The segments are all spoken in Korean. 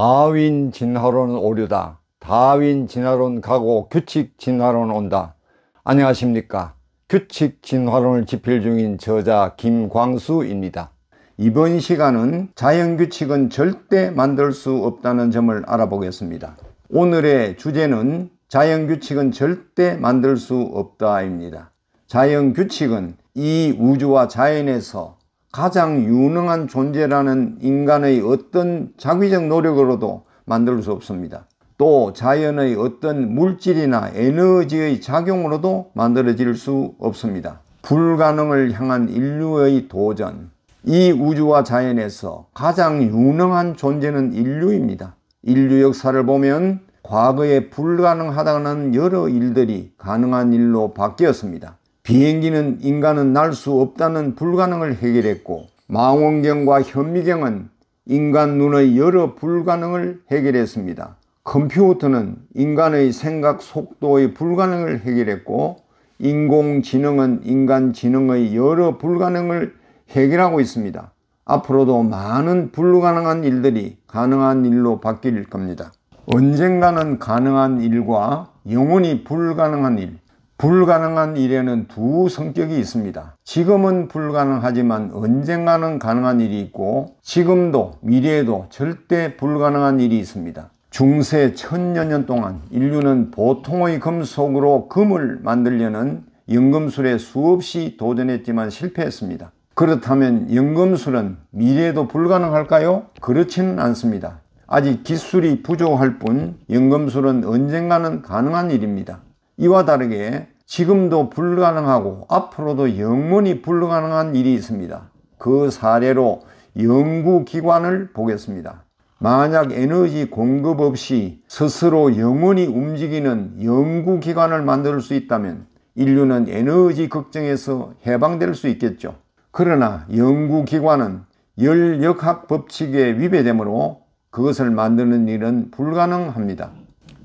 다윈 진화론 오류다. 다윈 진화론 가고 규칙 진화론 온다. 안녕하십니까. 규칙 진화론을 집필 중인 저자 김광수입니다. 이번 시간은 자연규칙은 절대 만들 수 없다는 점을 알아보겠습니다. 오늘의 주제는 자연규칙은 절대 만들 수 없다입니다. 자연규칙은 이 우주와 자연에서 가장 유능한 존재라는 인간의 어떤 자기적 노력으로도 만들 수 없습니다. 또 자연의 어떤 물질이나 에너지의 작용으로도 만들어질 수 없습니다. 불가능을 향한 인류의 도전. 이 우주와 자연에서 가장 유능한 존재는 인류입니다. 인류 역사를 보면 과거에 불가능하다는 여러 일들이 가능한 일로 바뀌었습니다. 비행기는 인간은 날 수 없다는 불가능을 해결했고 망원경과 현미경은 인간 눈의 여러 불가능을 해결했습니다. 컴퓨터는 인간의 생각 속도의 불가능을 해결했고 인공지능은 인간 지능의 여러 불가능을 해결하고 있습니다. 앞으로도 많은 불가능한 일들이 가능한 일로 바뀔 겁니다. 언젠가는 가능한 일과 영원히 불가능한 일, 불가능한 일에는 두 성격이 있습니다. 지금은 불가능하지만 언젠가는 가능한 일이 있고 지금도 미래에도 절대 불가능한 일이 있습니다. 중세 천여 년 동안 인류는 보통의 금속으로 금을 만들려는 연금술에 수없이 도전했지만 실패했습니다. 그렇다면 연금술은 미래에도 불가능할까요? 그렇지는 않습니다. 아직 기술이 부족할 뿐 연금술은 언젠가는 가능한 일입니다. 이와 다르게 지금도 불가능하고 앞으로도 영원히 불가능한 일이 있습니다. 그 사례로 연구기관을 보겠습니다. 만약 에너지 공급 없이 스스로 영원히 움직이는 연구기관을 만들 수 있다면 인류는 에너지 걱정에서 해방될 수 있겠죠. 그러나 연구기관은 열역학 법칙에 위배되므로 그것을 만드는 일은 불가능합니다.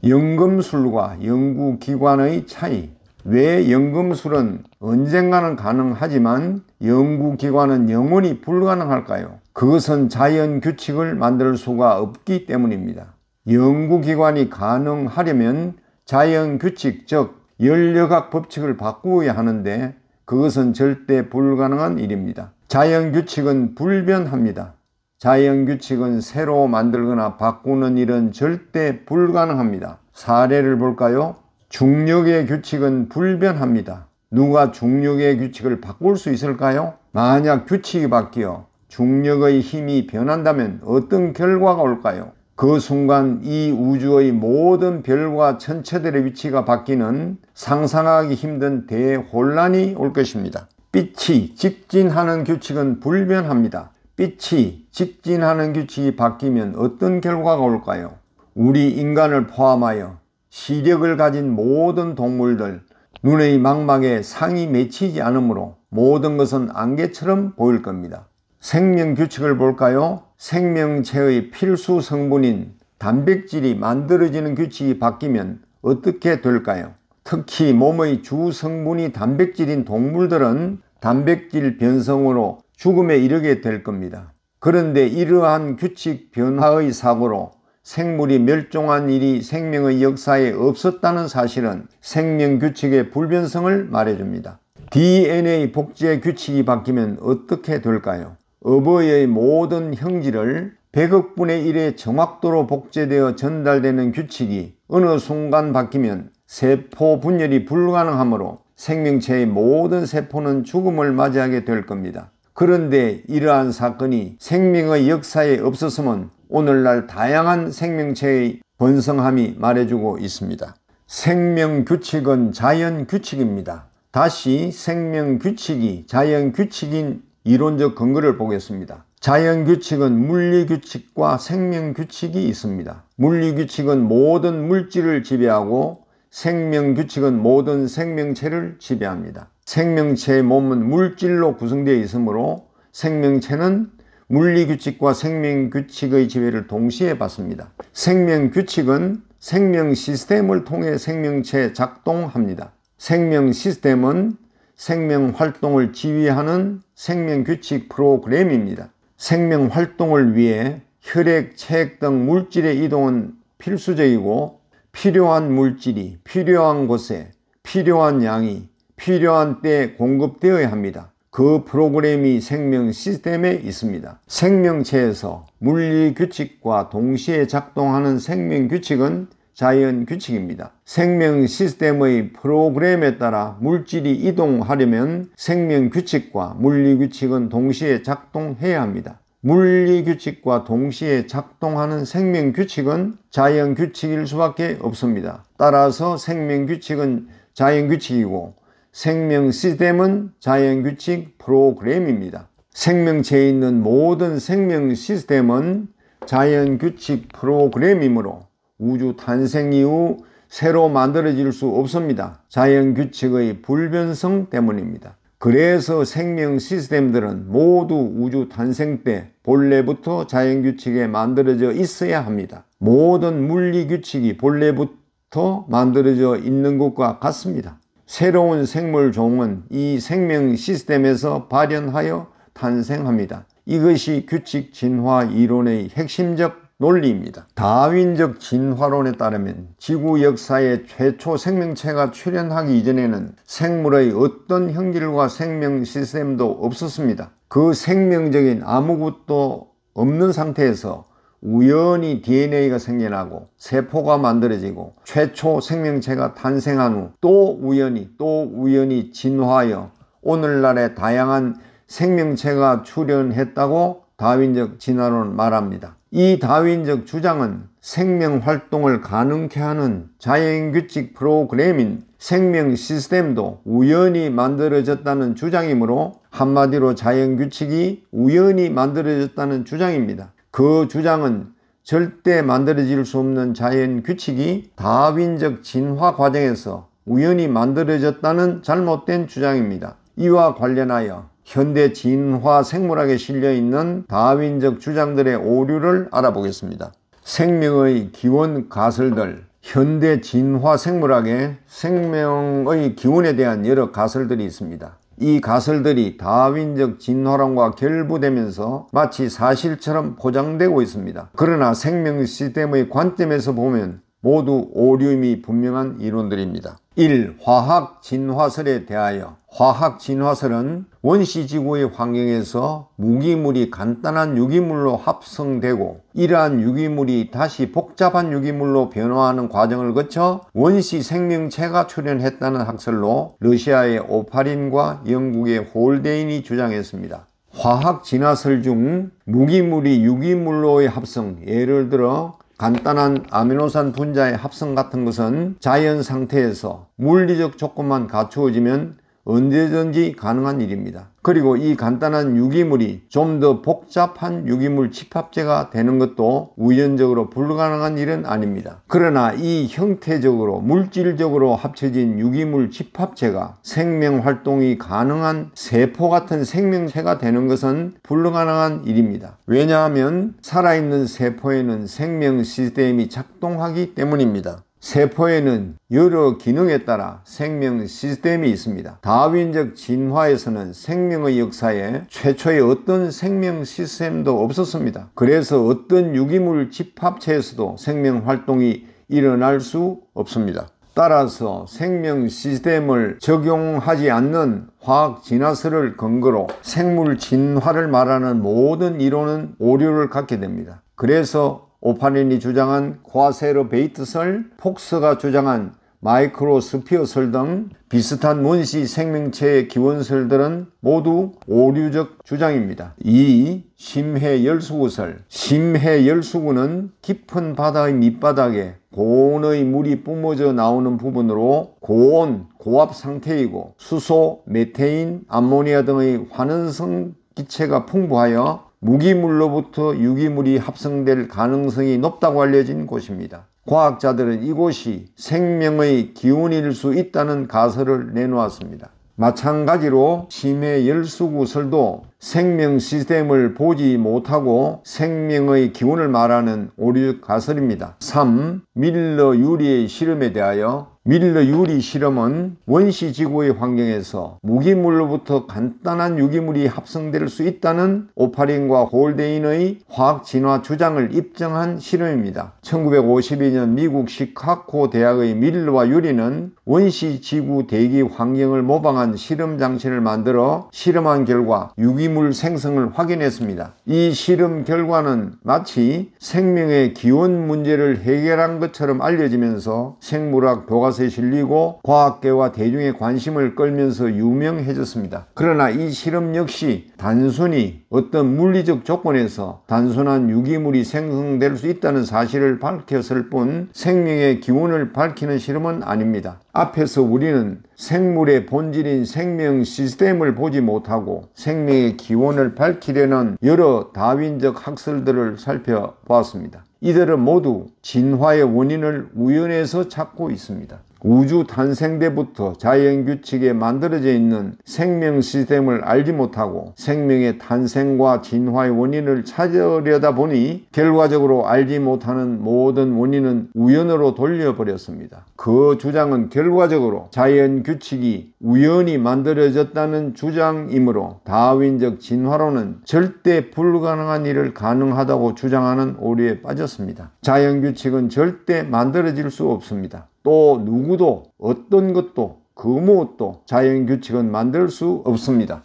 연금술과 연구기관의 차이 왜 연금술은 언젠가는 가능하지만 연구기관은 영원히 불가능할까요? 그것은 자연 규칙을 만들 수가 없기 때문입니다. 연구기관이 가능하려면 자연 규칙 즉 연료각 법칙을 바꾸어야 하는데 그것은 절대 불가능한 일입니다. 자연 규칙은 불변합니다. 자연규칙은 새로 만들거나 바꾸는 일은 절대 불가능합니다. 사례를 볼까요? 중력의 규칙은 불변합니다. 누가 중력의 규칙을 바꿀 수 있을까요? 만약 규칙이 바뀌어 중력의 힘이 변한다면 어떤 결과가 올까요? 그 순간 이 우주의 모든 별과 천체들의 위치가 바뀌는 상상하기 힘든 대혼란이 올 것입니다. 빛이 직진하는 규칙은 불변합니다. 빛이 직진하는 규칙이 바뀌면 어떤 결과가 올까요? 우리 인간을 포함하여 시력을 가진 모든 동물들 눈의 망막에 상이 맺히지 않으므로 모든 것은 안개처럼 보일 겁니다. 생명 규칙을 볼까요? 생명체의 필수 성분인 단백질이 만들어지는 규칙이 바뀌면 어떻게 될까요? 특히 몸의 주 성분이 단백질인 동물들은 단백질 변성으로 죽음에 이르게 될 겁니다. 그런데 이러한 규칙 변화의 사고로 생물이 멸종한 일이 생명의 역사에 없었다는 사실은 생명 규칙의 불변성을 말해줍니다. DNA 복제 규칙이 바뀌면 어떻게 될까요? 어버이의 모든 형질을 100억분의 1의 정확도로 복제되어 전달되는 규칙이 어느 순간 바뀌면 세포 분열이 불가능하므로 생명체의 모든 세포는 죽음을 맞이하게 될 겁니다. 그런데 이러한 사건이 생명의 역사에 없었으면 오늘날 다양한 생명체의 번성함이 말해주고 있습니다. 생명 규칙은 자연 규칙입니다. 다시 생명 규칙이 자연 규칙인 이론적 근거를 보겠습니다. 자연 규칙은 물리 규칙과 생명 규칙이 있습니다. 물리 규칙은 모든 물질을 지배하고 생명 규칙은 모든 생명체를 지배합니다. 생명체의 몸은 물질로 구성되어 있으므로 생명체는 물리규칙과 생명규칙의 지배를 동시에 받습니다. 생명규칙은 생명시스템을 통해 생명체에 작동합니다. 생명시스템은 생명활동을 지휘하는 생명규칙 프로그램입니다. 생명활동을 위해 혈액, 체액 등 물질의 이동은 필수적이고 필요한 물질이 필요한 곳에 필요한 양이 필요한 때에 공급되어야 합니다. 그 프로그램이 생명 시스템에 있습니다. 생명체에서 물리 규칙과 동시에 작동하는 생명 규칙은 자연 규칙입니다. 생명 시스템의 프로그램에 따라 물질이 이동하려면 생명 규칙과 물리 규칙은 동시에 작동해야 합니다. 물리 규칙과 동시에 작동하는 생명 규칙은 자연 규칙일 수밖에 없습니다. 따라서 생명 규칙은 자연 규칙이고 생명 시스템은 자연 규칙 프로그램입니다. 생명체에 있는 모든 생명 시스템은 자연 규칙 프로그램이므로 우주 탄생 이후 새로 만들어질 수 없습니다. 자연 규칙의 불변성 때문입니다. 그래서 생명 시스템들은 모두 우주 탄생 때 본래부터 자연 규칙에 만들어져 있어야 합니다. 모든 물리 규칙이 본래부터 만들어져 있는 것과 같습니다. 새로운 생물 종은 이 생명 시스템에서 발현하여 탄생합니다. 이것이 규칙 진화 이론의 핵심적 논리입니다. 다윈적 진화론에 따르면 지구 역사의 최초 생명체가 출현하기 이전에는 생물의 어떤 형질과 생명 시스템도 없었습니다. 그 생명적인 아무것도 없는 상태에서 우연히 DNA가 생겨나고 세포가 만들어지고 최초 생명체가 탄생한 후 또 우연히 또 우연히 진화하여 오늘날의 다양한 생명체가 출현했다고 다윈적 진화론 말합니다. 이 다윈적 주장은 생명 활동을 가능케 하는 자연규칙 프로그램인 생명 시스템도 우연히 만들어졌다는 주장이므로 한마디로 자연규칙이 우연히 만들어졌다는 주장입니다. 그 주장은 절대 만들어질 수 없는 자연 규칙이 다윈적 진화 과정에서 우연히 만들어졌다는 잘못된 주장입니다. 이와 관련하여 현대 진화 생물학에 실려있는 다윈적 주장들의 오류를 알아보겠습니다. 생명의 기원 가설들 현대 진화 생물학에 생명의 기원에 대한 여러 가설들이 있습니다. 이 가설들이 다윈적 진화론과 결부되면서 마치 사실처럼 포장되고 있습니다. 그러나 생명 시스템의 관점에서 보면 모두 오류임이 분명한 이론들입니다. 1. 화학 진화설에 대하여 화학 진화설은 원시 지구의 환경에서 무기물이 간단한 유기물로 합성되고 이러한 유기물이 다시 복잡한 유기물로 변화하는 과정을 거쳐 원시 생명체가 출현했다는 학설로 러시아의 오파린과 영국의 홀데인이 주장했습니다. 화학 진화설 중 무기물이 유기물로의 합성 예를 들어 간단한 아미노산 분자의 합성 같은 것은 자연 상태에서 물리적 조건만 갖추어지면 언제든지 가능한 일입니다. 그리고 이 간단한 유기물이 좀 더 복잡한 유기물 집합제가 되는 것도 우연적으로 불가능한 일은 아닙니다. 그러나 이 형태적으로 물질적으로 합쳐진 유기물 집합체가 생명 활동이 가능한 세포 같은 생명체가 되는 것은 불가능한 일입니다. 왜냐하면 살아있는 세포에는 생명 시스템이 작동하기 때문입니다. 세포에는 여러 기능에 따라 생명 시스템이 있습니다. 다윈적 진화에서는 생명의 역사에 최초의 어떤 생명 시스템도 없었습니다. 그래서 어떤 유기물 집합체에서도 생명 활동이 일어날 수 없습니다. 따라서 생명 시스템을 적용하지 않는 화학 진화설을 근거로 생물 진화를 말하는 모든 이론은 오류를 갖게 됩니다. 그래서 오파닌이 주장한 과세로 베이트설, 폭스가 주장한 마이크로스피어설 등 비슷한 문시 생명체의 기원설들은 모두 오류적 주장입니다. 2. 심해 열수구설 심해 열수구는 깊은 바다의 밑바닥에 고온의 물이 뿜어져 나오는 부분으로 고온, 고압 상태이고 수소, 메테인, 암모니아 등의 환원성 기체가 풍부하여 무기물로부터 유기물이 합성될 가능성이 높다고 알려진 곳입니다. 과학자들은 이곳이 생명의 기운일 수 있다는 가설을 내놓았습니다. 마찬가지로 심해 열수구설도 생명 시스템을 보지 못하고 생명의 기운을 말하는 오류 가설입니다. 3. 밀러 유리의 실험에 대하여 밀러 유리 실험은 원시 지구의 환경에서 무기물로부터 간단한 유기물이 합성될 수 있다는 오파린과 홀데인의 화학 진화 주장을 입증한 실험입니다. 1952년 미국 시카고 대학의 밀러와 유리는 원시 지구 대기 환경을 모방한 실험 장치를 만들어 실험한 결과 유기물 생성을 확인했습니다. 이 실험 결과는 마치 생명의 기원 문제를 해결한 것처럼 알려지면서 생물학 교과 서 맛에 실리고 과학계와 대중의 관심을 끌면서 유명해졌습니다. 그러나 이 실험 역시 단순히 어떤 물리적 조건에서 단순한 유기물이 생성될 수 있다는 사실을 밝혔을 뿐 생명의 기원을 밝히는 실험은 아닙니다. 앞에서 우리는 생물의 본질인 생명 시스템을 보지 못하고 생명의 기원을 밝히려는 여러 다윈적 학설들을 살펴보았습니다. 이들은 모두 진화의 원인을 우연에서 찾고 있습니다. 우주 탄생 때부터 자연 규칙에 만들어져 있는 생명 시스템을 알지 못하고 생명의 탄생과 진화의 원인을 찾으려다 보니 결과적으로 알지 못하는 모든 원인은 우연으로 돌려버렸습니다. 그 주장은 결과적으로 자연 규칙이 우연히 만들어졌다는 주장이므로 다윈적 진화론은 절대 불가능한 일을 가능하다고 주장하는 오류에 빠졌습니다. 자연 규칙은 절대 만들어질 수 없습니다. 또 누구도 어떤 것도 그 무엇도 자연 규칙은 만들 수 없습니다.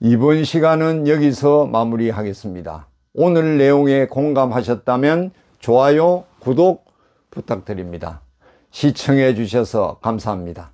이번 시간은 여기서 마무리하겠습니다. 오늘 내용에 공감하셨다면 좋아요, 구독 부탁드립니다. 시청해 주셔서 감사합니다.